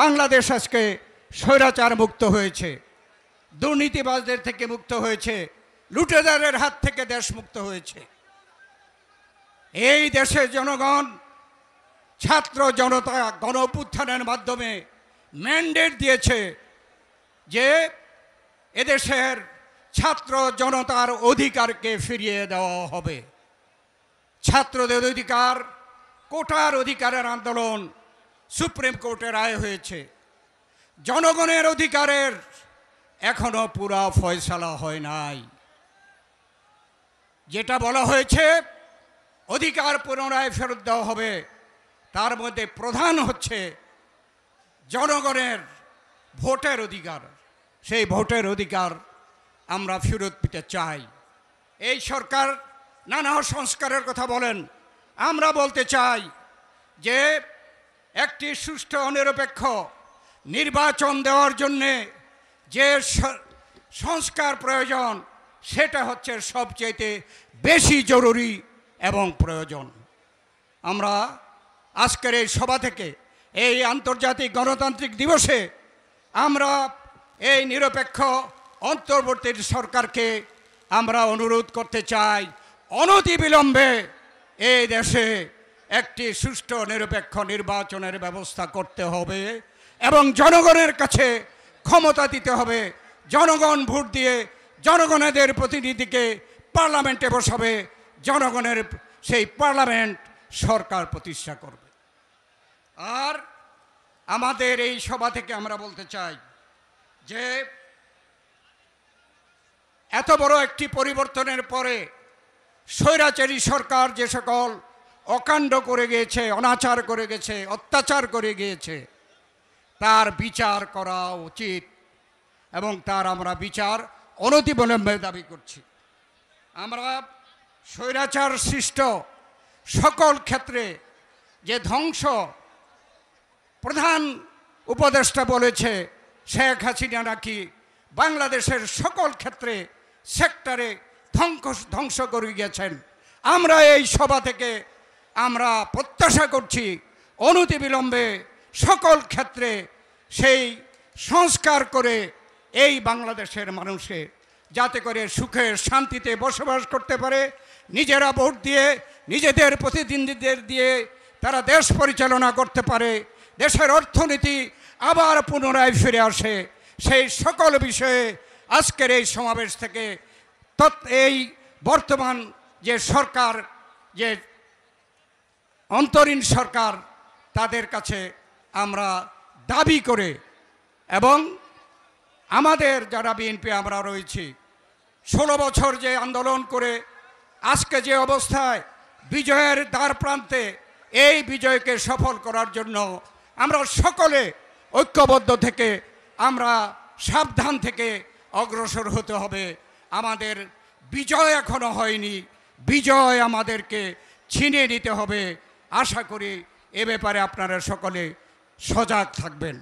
বাংলাদেশ আজকে স্বৈরাচার মুক্ত হয়েছে দুর্নীতিবাজদের থেকে মুক্ত হয়েছে লুটেদারের হাত থেকে দেশ মুক্ত হয়েছে এই দেশের জনগণ ছাত্র জনতা গণ মাধ্যমে ম্যান্ডেট দিয়েছে যে এদেশের ছাত্র জনতার অধিকারকে ফিরিয়ে দেওয়া হবে ছাত্রদের অধিকার কোটার অধিকারের আন্দোলন সুপ্রিম কোর্টের রায় হয়েছে জনগণের অধিকারের এখনো পুরা ফয়সালা হয় নাই যেটা বলা হয়েছে অধিকার পুনরায় ফেরত দেওয়া হবে তার মধ্যে প্রধান হচ্ছে জনগণের ভোটের অধিকার সেই ভোটের অধিকার আমরা ফেরত পেতে চাই এই সরকার নানা সংস্কারের কথা বলেন আমরা বলতে চাই যে একটি সুষ্ঠু নিরপেক্ষ নির্বাচন দেওয়ার জন্যে যে সংস্কার প্রয়োজন সেটা হচ্ছে সবচেয়ে বেশি জরুরি এবং প্রয়োজন আমরা আজকের এই সভা থেকে এই আন্তর্জাতিক গণতান্ত্রিক দিবসে আমরা এই নিরপেক্ষ অন্তর্বর্তী সরকারকে আমরা অনুরোধ করতে চাই অনতিবিলম্বে এই দেশে একটি সুষ্ঠু নিরপেক্ষ নির্বাচনের ব্যবস্থা করতে হবে এবং জনগণের কাছে ক্ষমতা দিতে হবে জনগণ ভোট দিয়ে জনগণের প্রতিনিধিকে পার্লামেন্টে বসাবে জনগণের সেই পার্লামেন্ট সরকার প্রতিষ্ঠা করবে আর আমাদের এই সভা থেকে আমরা বলতে চাই যে এত বড় একটি পরিবর্তনের পরে স্বৈরাচারী সরকার যে সকল অকাণ্ড করে গিয়েছে অনাচার করে গেছে অত্যাচার করে গিয়েছে তার বিচার করা উচিত এবং তার আমরা বিচার অনতিবলম্বে দাবি করছি আমরা স্বৈরাচার সৃষ্ট সকল ক্ষেত্রে যে ধ্বংস প্রধান উপদেষ্টা বলেছে শেখ হাসিনা নাকি বাংলাদেশের সকল ক্ষেত্রে সেক্টরে ধ্বংস ধ্বংস করে গিয়েছেন আমরা এই সভা থেকে আমরা প্রত্যাশা করছি অনতিবিলম্বে সকল ক্ষেত্রে সেই সংস্কার করে এই বাংলাদেশের মানুষে যাতে করে সুখে শান্তিতে বসবাস করতে পারে নিজেরা ভোট দিয়ে নিজেদের প্রতিদ্বন্দ্বীদের দিয়ে তারা দেশ পরিচালনা করতে পারে দেশের অর্থনীতি আবার পুনরায় ফিরে আসে সেই সকল বিষয়ে আজকের এই সমাবেশ থেকে তৎ এই বর্তমান যে সরকার যে অন্তরীণ সরকার তাদের কাছে আমরা দাবি করে এবং আমাদের যারা বিএনপি আমরা রয়েছি ষোলো বছর যে আন্দোলন করে আজকে যে অবস্থায় বিজয়ের দ্বার প্রান্তে এই বিজয়কে সফল করার জন্য আমরা সকলে ঐক্যবদ্ধ থেকে আমরা সাবধান থেকে অগ্রসর হতে হবে আমাদের বিজয় এখনও হয়নি বিজয় আমাদেরকে ছিনিয়ে নিতে হবে আশা করি এ ব্যাপারে আপনারা সকলে সজাগ থাকবেন